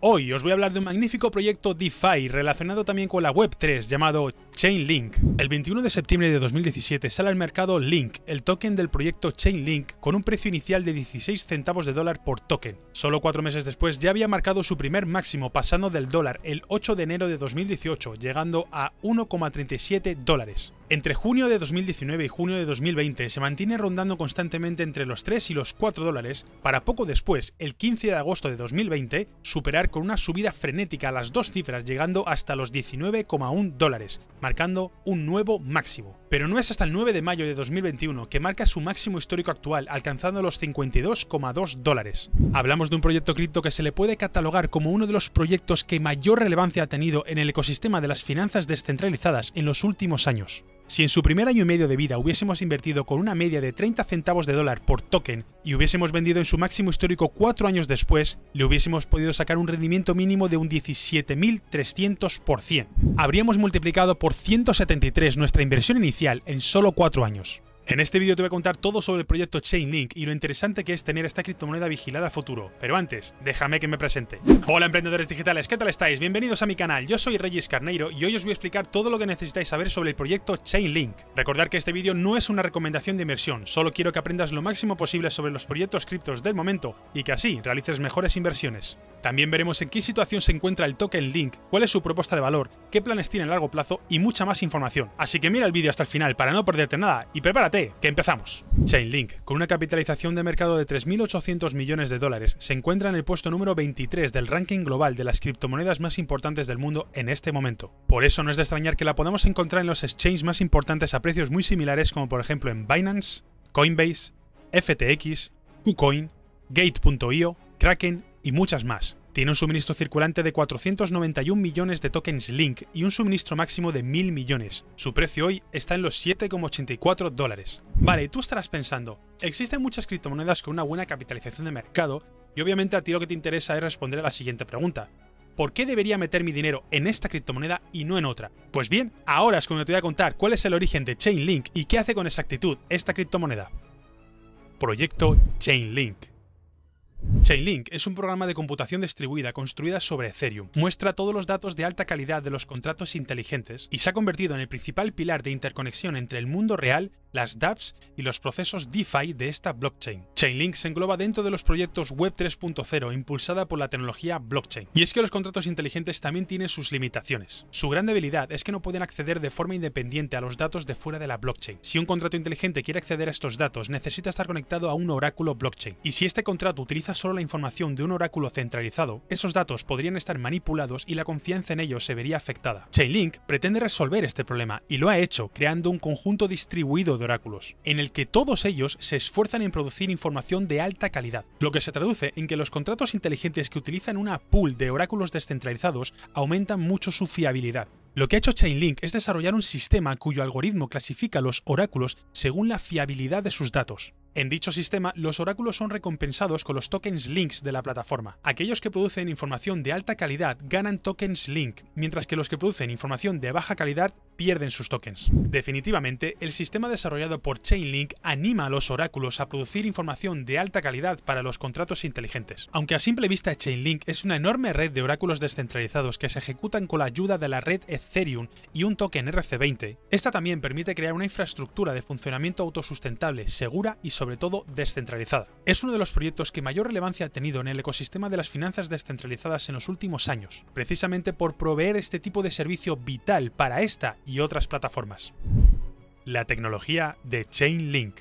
Hoy os voy a hablar de un magnífico proyecto DeFi relacionado también con la Web3 llamado Chainlink. El 21 de septiembre de 2017 sale al mercado Link, el token del proyecto Chainlink, con un precio inicial de 16 centavos de dólar por token. Solo cuatro meses después ya había marcado su primer máximo pasando del dólar el 8 de enero de 2018, llegando a 1,37 dólares. Entre junio de 2019 y junio de 2020 se mantiene rondando constantemente entre los 3 y los 4 dólares para poco después, el 15 de agosto de 2020, superar con una subida frenética las dos cifras llegando hasta los 19,1 dólares, marcando un nuevo máximo. Pero no es hasta el 9 de mayo de 2021 que marca su máximo histórico actual, alcanzando los 52,2 dólares. Hablamos de un proyecto cripto que se le puede catalogar como uno de los proyectos que mayor relevancia ha tenido en el ecosistema de las finanzas descentralizadas en los últimos años. Si en su primer año y medio de vida hubiésemos invertido con una media de 30 centavos de dólar por token y hubiésemos vendido en su máximo histórico cuatro años después, le hubiésemos podido sacar un rendimiento mínimo de un 17.300%. Habríamos multiplicado por 173 nuestra inversión inicial en solo cuatro años. En este vídeo te voy a contar todo sobre el proyecto Chainlink y lo interesante que es tener esta criptomoneda vigilada a futuro. Pero antes, déjame que me presente. Hola emprendedores digitales, ¿qué tal estáis? Bienvenidos a mi canal, yo soy Regis Carneiro y hoy os voy a explicar todo lo que necesitáis saber sobre el proyecto Chainlink. Recordar que este vídeo no es una recomendación de inversión, solo quiero que aprendas lo máximo posible sobre los proyectos criptos del momento y que así realices mejores inversiones. También veremos en qué situación se encuentra el token Link, cuál es su propuesta de valor, qué planes tiene a largo plazo y mucha más información. Así que mira el vídeo hasta el final para no perderte nada y prepárate que empezamos. Chainlink, con una capitalización de mercado de 3.800 millones de dólares, se encuentra en el puesto número 23 del ranking global de las criptomonedas más importantes del mundo en este momento. Por eso no es de extrañar que la podamos encontrar en los exchanges más importantes a precios muy similares como por ejemplo en Binance, Coinbase, FTX, KuCoin, Gate.io, Kraken y muchas más. Tiene un suministro circulante de 491 millones de tokens Link y un suministro máximo de 1.000 millones. Su precio hoy está en los 7,84 dólares. Vale, y tú estarás pensando, existen muchas criptomonedas con una buena capitalización de mercado y obviamente a ti lo que te interesa es responder a la siguiente pregunta. ¿Por qué debería meter mi dinero en esta criptomoneda y no en otra? Pues bien, ahora es cuando te voy a contar cuál es el origen de Chainlink y qué hace con exactitud esta criptomoneda. Proyecto Chainlink. Chainlink es un programa de computación distribuida construida sobre Ethereum. Muestra todos los datos de alta calidad de los contratos inteligentes y se ha convertido en el principal pilar de interconexión entre el mundo real las dApps y los procesos DeFi de esta blockchain. Chainlink se engloba dentro de los proyectos Web 3.0 impulsada por la tecnología blockchain. Y es que los contratos inteligentes también tienen sus limitaciones. Su gran debilidad es que no pueden acceder de forma independiente a los datos de fuera de la blockchain. Si un contrato inteligente quiere acceder a estos datos, necesita estar conectado a un oráculo blockchain. Y si este contrato utiliza solo la información de un oráculo centralizado, esos datos podrían estar manipulados y la confianza en ellos se vería afectada. Chainlink pretende resolver este problema y lo ha hecho creando un conjunto distribuido de oráculos, en el que todos ellos se esfuerzan en producir información de alta calidad, lo que se traduce en que los contratos inteligentes que utilizan una pool de oráculos descentralizados aumentan mucho su fiabilidad. Lo que ha hecho Chainlink es desarrollar un sistema cuyo algoritmo clasifica los oráculos según la fiabilidad de sus datos. En dicho sistema, los oráculos son recompensados con los tokens Links de la plataforma. Aquellos que producen información de alta calidad ganan tokens Link, mientras que los que producen información de baja calidad pierden sus tokens. Definitivamente, el sistema desarrollado por Chainlink anima a los oráculos a producir información de alta calidad para los contratos inteligentes. Aunque a simple vista Chainlink es una enorme red de oráculos descentralizados que se ejecutan con la ayuda de la red Ethereum y un token RC20, esta también permite crear una infraestructura de funcionamiento autosustentable, segura y sobre todo descentralizada. Es uno de los proyectos que mayor relevancia ha tenido en el ecosistema de las finanzas descentralizadas en los últimos años, precisamente por proveer este tipo de servicio vital para esta y otras plataformas. La tecnología de Chainlink.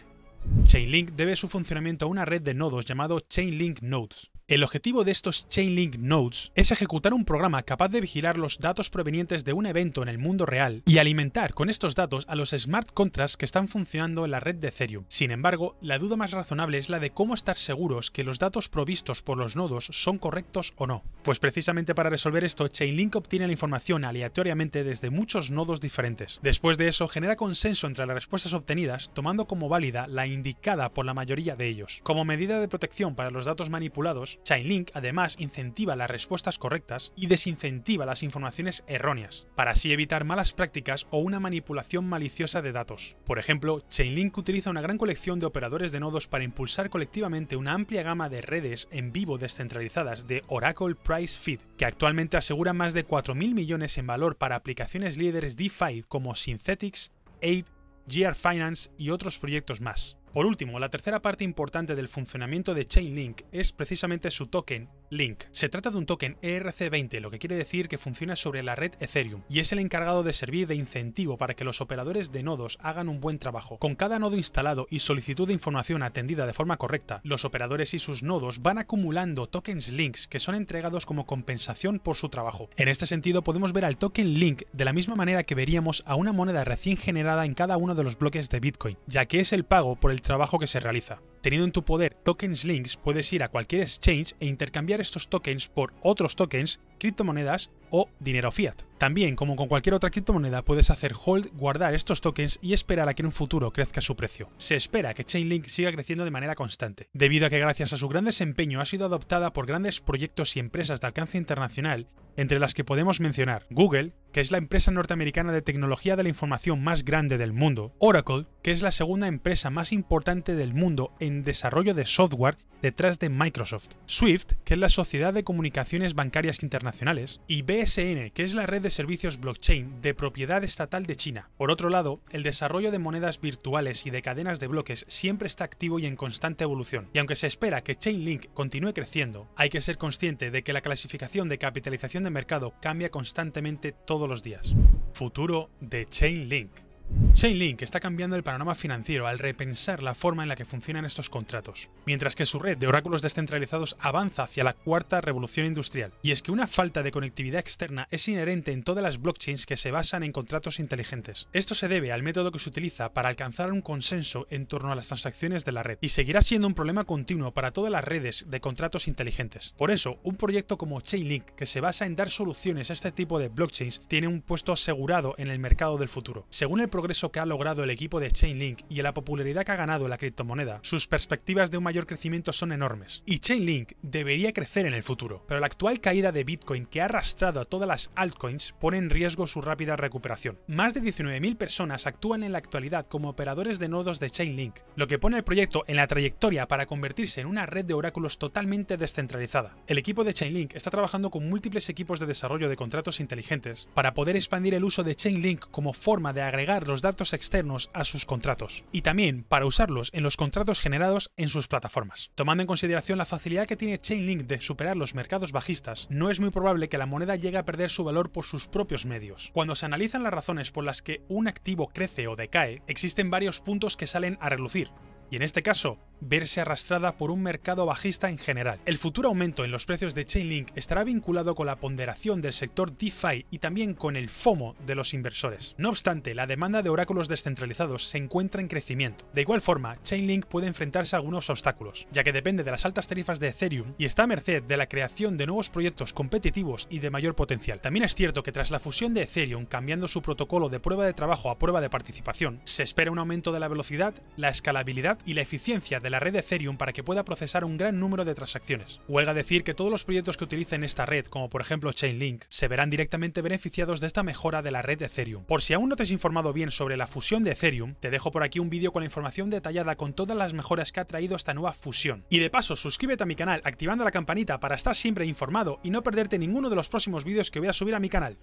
Chainlink debe su funcionamiento a una red de nodos llamado Chainlink Nodes, el objetivo de estos Chainlink Nodes es ejecutar un programa capaz de vigilar los datos provenientes de un evento en el mundo real y alimentar con estos datos a los smart contracts que están funcionando en la red de Ethereum. Sin embargo, la duda más razonable es la de cómo estar seguros que los datos provistos por los nodos son correctos o no. Pues precisamente para resolver esto, Chainlink obtiene la información aleatoriamente desde muchos nodos diferentes. Después de eso, genera consenso entre las respuestas obtenidas, tomando como válida la indicada por la mayoría de ellos. Como medida de protección para los datos manipulados, Chainlink además incentiva las respuestas correctas y desincentiva las informaciones erróneas, para así evitar malas prácticas o una manipulación maliciosa de datos. Por ejemplo, Chainlink utiliza una gran colección de operadores de nodos para impulsar colectivamente una amplia gama de redes en vivo descentralizadas de Oracle Price Feed, que actualmente asegura más de 4.000 millones en valor para aplicaciones líderes DeFi como Synthetics, Ape, GR Finance y otros proyectos más. Por último, la tercera parte importante del funcionamiento de Chainlink es precisamente su token, Link. Se trata de un token ERC20, lo que quiere decir que funciona sobre la red Ethereum, y es el encargado de servir de incentivo para que los operadores de nodos hagan un buen trabajo. Con cada nodo instalado y solicitud de información atendida de forma correcta, los operadores y sus nodos van acumulando tokens Links que son entregados como compensación por su trabajo. En este sentido, podemos ver al token Link de la misma manera que veríamos a una moneda recién generada en cada uno de los bloques de Bitcoin, ya que es el pago por el trabajo que se realiza. Teniendo en tu poder tokens links, puedes ir a cualquier exchange e intercambiar estos tokens por otros tokens, criptomonedas o dinero fiat. También, como con cualquier otra criptomoneda, puedes hacer hold, guardar estos tokens y esperar a que en un futuro crezca su precio. Se espera que Chainlink siga creciendo de manera constante, debido a que gracias a su gran desempeño ha sido adoptada por grandes proyectos y empresas de alcance internacional entre las que podemos mencionar Google, que es la empresa norteamericana de tecnología de la información más grande del mundo, Oracle, que es la segunda empresa más importante del mundo en desarrollo de software detrás de Microsoft, Swift, que es la Sociedad de Comunicaciones Bancarias Internacionales, y BSN, que es la red de servicios blockchain de propiedad estatal de China. Por otro lado, el desarrollo de monedas virtuales y de cadenas de bloques siempre está activo y en constante evolución, y aunque se espera que Chainlink continúe creciendo, hay que ser consciente de que la clasificación de capitalización de mercado cambia constantemente todos los días. Futuro de Chainlink. Chainlink está cambiando el panorama financiero al repensar la forma en la que funcionan estos contratos, mientras que su red de oráculos descentralizados avanza hacia la cuarta revolución industrial. Y es que una falta de conectividad externa es inherente en todas las blockchains que se basan en contratos inteligentes. Esto se debe al método que se utiliza para alcanzar un consenso en torno a las transacciones de la red, y seguirá siendo un problema continuo para todas las redes de contratos inteligentes. Por eso, un proyecto como Chainlink, que se basa en dar soluciones a este tipo de blockchains, tiene un puesto asegurado en el mercado del futuro. Según el progreso que ha logrado el equipo de Chainlink y la popularidad que ha ganado la criptomoneda, sus perspectivas de un mayor crecimiento son enormes. Y Chainlink debería crecer en el futuro, pero la actual caída de Bitcoin que ha arrastrado a todas las altcoins pone en riesgo su rápida recuperación. Más de 19.000 personas actúan en la actualidad como operadores de nodos de Chainlink, lo que pone el proyecto en la trayectoria para convertirse en una red de oráculos totalmente descentralizada. El equipo de Chainlink está trabajando con múltiples equipos de desarrollo de contratos inteligentes para poder expandir el uso de Chainlink como forma de agregar los datos externos a sus contratos y también para usarlos en los contratos generados en sus plataformas. Tomando en consideración la facilidad que tiene Chainlink de superar los mercados bajistas, no es muy probable que la moneda llegue a perder su valor por sus propios medios. Cuando se analizan las razones por las que un activo crece o decae, existen varios puntos que salen a relucir y en este caso, verse arrastrada por un mercado bajista en general. El futuro aumento en los precios de Chainlink estará vinculado con la ponderación del sector DeFi y también con el FOMO de los inversores. No obstante, la demanda de oráculos descentralizados se encuentra en crecimiento. De igual forma, Chainlink puede enfrentarse a algunos obstáculos, ya que depende de las altas tarifas de Ethereum y está a merced de la creación de nuevos proyectos competitivos y de mayor potencial. También es cierto que tras la fusión de Ethereum cambiando su protocolo de prueba de trabajo a prueba de participación, se espera un aumento de la velocidad, la escalabilidad y la eficiencia de la red Ethereum para que pueda procesar un gran número de transacciones. Huelga decir que todos los proyectos que utilicen esta red, como por ejemplo Chainlink, se verán directamente beneficiados de esta mejora de la red Ethereum. Por si aún no te has informado bien sobre la fusión de Ethereum, te dejo por aquí un vídeo con la información detallada con todas las mejoras que ha traído esta nueva fusión. Y de paso, suscríbete a mi canal activando la campanita para estar siempre informado y no perderte ninguno de los próximos vídeos que voy a subir a mi canal.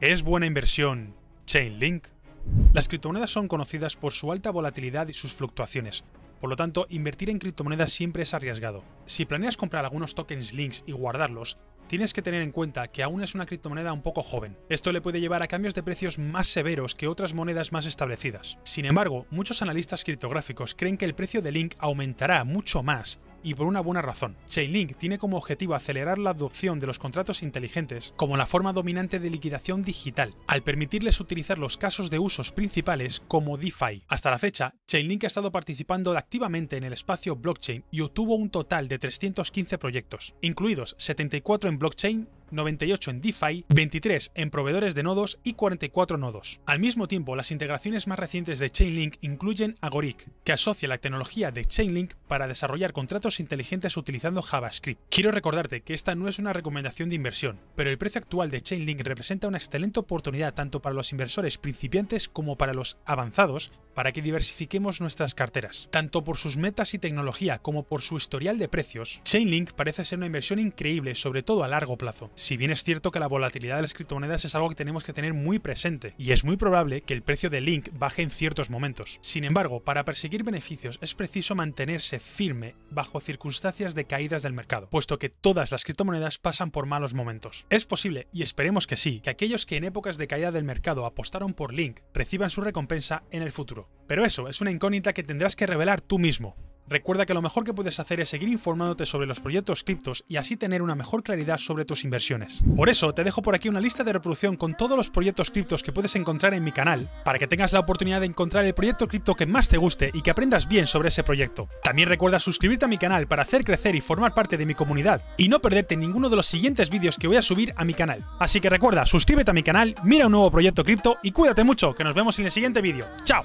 ¿Es buena inversión Chainlink? Las criptomonedas son conocidas por su alta volatilidad y sus fluctuaciones, por lo tanto, invertir en criptomonedas siempre es arriesgado. Si planeas comprar algunos tokens links y guardarlos, tienes que tener en cuenta que aún es una criptomoneda un poco joven. Esto le puede llevar a cambios de precios más severos que otras monedas más establecidas. Sin embargo, muchos analistas criptográficos creen que el precio de Link aumentará mucho más y por una buena razón. Chainlink tiene como objetivo acelerar la adopción de los contratos inteligentes como la forma dominante de liquidación digital, al permitirles utilizar los casos de usos principales como DeFi. Hasta la fecha, Chainlink ha estado participando activamente en el espacio blockchain y obtuvo un total de 315 proyectos, incluidos 74 en blockchain 98 en DeFi, 23 en proveedores de nodos y 44 nodos. Al mismo tiempo, las integraciones más recientes de Chainlink incluyen Agoric, que asocia la tecnología de Chainlink para desarrollar contratos inteligentes utilizando JavaScript. Quiero recordarte que esta no es una recomendación de inversión, pero el precio actual de Chainlink representa una excelente oportunidad tanto para los inversores principiantes como para los avanzados para que diversifiquemos nuestras carteras. Tanto por sus metas y tecnología como por su historial de precios, Chainlink parece ser una inversión increíble, sobre todo a largo plazo. Si bien es cierto que la volatilidad de las criptomonedas es algo que tenemos que tener muy presente, y es muy probable que el precio de Link baje en ciertos momentos. Sin embargo, para perseguir beneficios es preciso mantenerse firme bajo circunstancias de caídas del mercado, puesto que todas las criptomonedas pasan por malos momentos. Es posible, y esperemos que sí, que aquellos que en épocas de caída del mercado apostaron por Link reciban su recompensa en el futuro. Pero eso es una incógnita que tendrás que revelar tú mismo. Recuerda que lo mejor que puedes hacer es seguir informándote sobre los proyectos criptos y así tener una mejor claridad sobre tus inversiones. Por eso te dejo por aquí una lista de reproducción con todos los proyectos criptos que puedes encontrar en mi canal, para que tengas la oportunidad de encontrar el proyecto cripto que más te guste y que aprendas bien sobre ese proyecto. También recuerda suscribirte a mi canal para hacer crecer y formar parte de mi comunidad y no perderte ninguno de los siguientes vídeos que voy a subir a mi canal. Así que recuerda, suscríbete a mi canal, mira un nuevo proyecto cripto y cuídate mucho, que nos vemos en el siguiente vídeo. ¡Chao!